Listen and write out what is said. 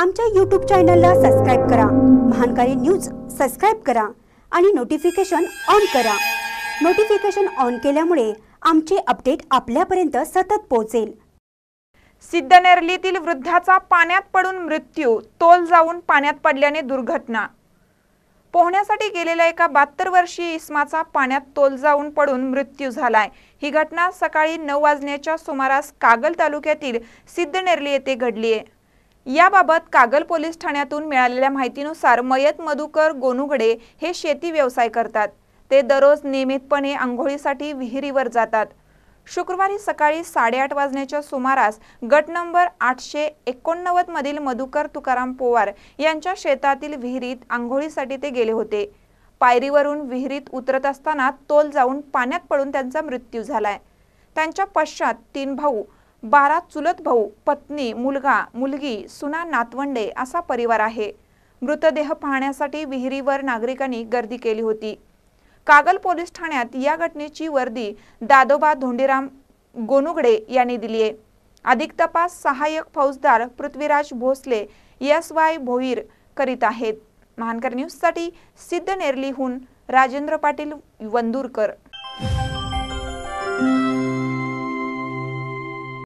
आमच्या यूट्यूब चॅनलला सबस्क्राईब करा महानकारी न्यूज सबस्क्राईब करा आणि नोटिफिकेशन ऑन करा नोटिफिकेशन ऑन केल्यामुळे आमचे अपडेट आपल्यापर्यंत सतत पोहोचेल सिद्धनेरलीतील वृद्धाचा पाण्यात पडून मृत्यू तोल जाऊन पाण्यात पडल्याने दुर्घटना पोहण्यासाठी गेलेला एका बहात्तर वर्षीय इस्माचा पाण्यात तोल जाऊन पडून मृत्यू झालाय ही घटना सकाळी नऊ वाजण्याच्या सुमारास कागल तालुक्यातील सिद्धनेरली येथे घडली आहे याबाबत कागल पोलीस ठाण्यातून मिळालेल्या माहितीनुसार मयत मधुकर गोनुगडे हे शेती व्यवसाय करतात ते दररोज नियमितपणे आंघोळीसाठी विहिरीवर जातात शुक्रवारी सकाळी साडेआठ वाजण्याच्या सुमारास गट नंबर आठशे मधील मधुकर तुकाराम पोवार यांच्या शेतातील विहिरीत आंघोळीसाठी ते गेले होते पायरीवरून विहिरीत उतरत असताना तोल जाऊन पाण्यात पडून त्यांचा मृत्यू झालाय त्यांच्या पश्चात तीन भाऊ बारा चुलत भाऊ पत्नी मुलगा मुलगी सुना नातवंडे असा परिवार आहे मृतदेह पाहण्यासाठी विहिरीवर नागरिकांनी गर्दी केली होती कागल पोलीस ठाण्यात या घटनेची वर्दी दादोबा धोंडीराम गोनुगडे यांनी दिली आहे अधिक तपास सहाय्यक फौजदार पृथ्वीराज भोसले एस वाय भोईर करीत आहेत महानकर न्यूजसाठी सिद्ध नेरलीहून राजेंद्र पाटील वंदूरकर